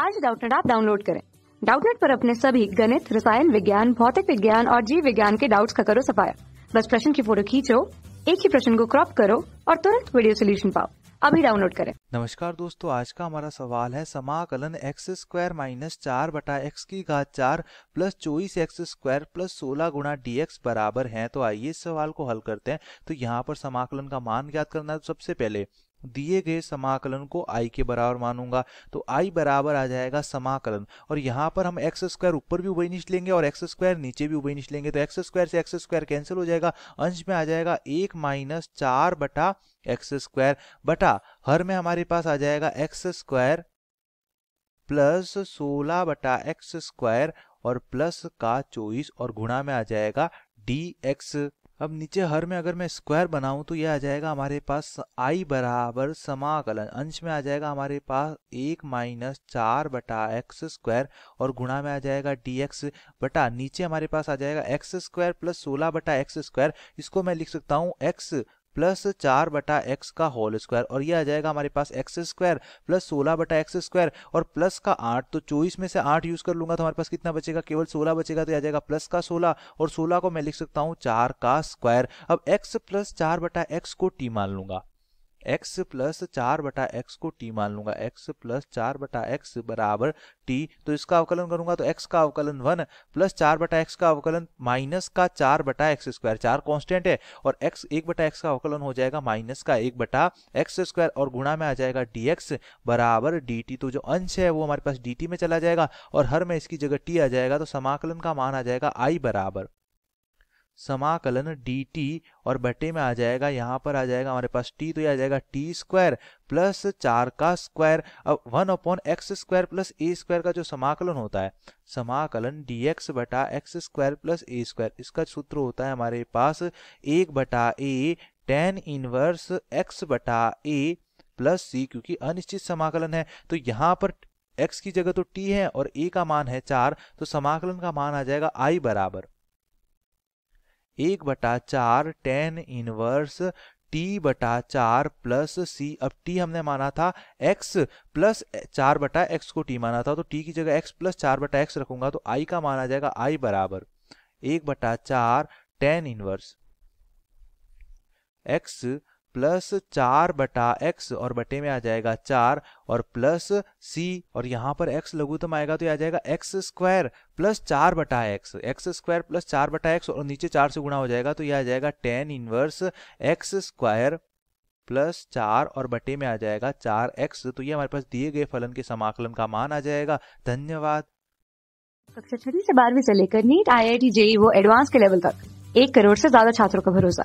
आज डाउटनेट आप डाउनलोड करें डाउटनेट पर अपने सभी गणित रसायन विज्ञान भौतिक विज्ञान और जीव विज्ञान के डाउट्स का करो सफाया बस प्रश्न की फोटो खींचो एक ही प्रश्न को क्रॉप करो और तुरंत वीडियो सोल्यूशन पाओ अभी डाउनलोड करें नमस्कार दोस्तों आज का हमारा सवाल है समाकलन एक्स स्क्वायर माइनस चार बटा एक्स की घात चार प्लस चौबीस एक्स स्क्वायर प्लस सोलह गुणा डी एक्स बराबर है तो आइए इस सवाल को हल करते हैं तो यहाँ पर समाकलन का मान ज्ञात करना है सबसे पहले दिए गए समाकलन को आई के बराबर मानूंगा तो आई बराबर आ जाएगा समाकलन और यहां पर हम एक्स स्क्वायर ऊपर भी वही नीचे लेंगे और एक्स स्क्वायर नीचे भी वही नीचे लेंगे तो एक्स स्क्वायर से एक्स स्क्वायर कैंसिल हो जाएगा अंश में आ जाएगा एक माइनस चार बटा एक्स स्क्वायर बटा हर में हमारे पास आ जाएगा एक्स स्क्वायर प्लस सोलह बटा एक्स स्क्वायर और प्लस का चौबीस और गुणा में आ जाएगा डी एक्स अब नीचे हर में अगर मैं स्क्वायर बनाऊं तो यह आ जाएगा हमारे पास आई बराबर समाकलन अंश में आ जाएगा हमारे पास एक माइनस चार बटा एक्स स्क्वायर और गुणा में आ जाएगा डी एक्स बटा नीचे हमारे पास आ जाएगा एक्स स्क्वायर प्लस सोलह बटा एक्स स्क्वायर इसको मैं लिख सकता हूं एक्स प्लस चार बटा एक्स का होल स्क्वायर और ये आ जाएगा हमारे पास एक्स स्क्वायर प्लस सोलह बटा एक्स स्क्वायर और प्लस का आठ तो चौबीस में से आठ यूज कर लूंगा तो हमारे पास कितना बचेगा केवल सोलह बचेगा तो आ जाएगा प्लस का सोलह और सोलह को मैं लिख सकता हूँ चार का स्क्वायर अब एक्स प्लस चार बटा एक्स को टी मान लूंगा एक्स प्लस चार बटा एक्स को टी मान लूंगा एक्स प्लस चार बटा एक्स बराबर टी तो इसका अवकलन करूंगा तो एक्स का अवकलन वन प्लस चार बटा एक्स का अवकलन माइनस का चार बटा एक्स स्क्वायर चार कॉन्स्टेंट है और एक्स एक बटा एक्स का अवकलन हो जाएगा माइनस का एक बटा एक्स स्क्वायर और गुणा में आ जाएगा डी एक्स बराबर डी टी तो जो अंश है वो हमारे पास डी टी में चला जाएगा और हर में इसकी जगह टी आ जाएगा तो समाकलन का मान आ जाएगा आई बराबर समाकलन डी टी और बटे में आ जाएगा यहाँ पर आ जाएगा हमारे पास टी तो ये आ जाएगा टी स्क्वायर प्लस चार का स्क्वायर अब one upon x square plus a square का जो समाकलन होता है समाकलन डी एक्स बटा x square plus a square इसका सूत्र होता है हमारे पास एक बटा ए टेन इनवर्स एक्स बटा ए प्लस सी क्योंकि अनिश्चित समाकलन है तो यहाँ पर एक्स की जगह तो टी है और ए का मान है चार तो समाकलन का मान आ जाएगा आई बराबर एक बटा चार टेन इनवर्स टी बटा चार प्लस सी अब टी हमने माना था एक्स प्लस चार बटा एक्स को टी माना था तो टी की जगह एक्स प्लस चार बटा एक्स रखूंगा तो आई का माना जाएगा आई बराबर एक बटा चार टेन इनवर्स एक्स प्लस चार बटा एक्स और बटे में आ जाएगा चार और प्लस सी और यहाँ पर एक्स लघुतम आएगा तो आ जाएगा एक्स स्क्वायर प्लस चार बटा एक्स एक्स स्क्वायर प्लस चार बटा एक्स और नीचे चार से गुणा हो जाएगा तो यह आ जाएगा tan inverse x square plus चार और बटे में आ जाएगा चार एक्स तो ये हमारे पास दिए गए फलन के समाकलन का मान आ जाएगा धन्यवाद कक्षा छठी से बारहवीं से लेकर NEET I I T JEE वो एडवांस के लेवल तक एक करोड़ से ज्यादा छात्रों का भरोसा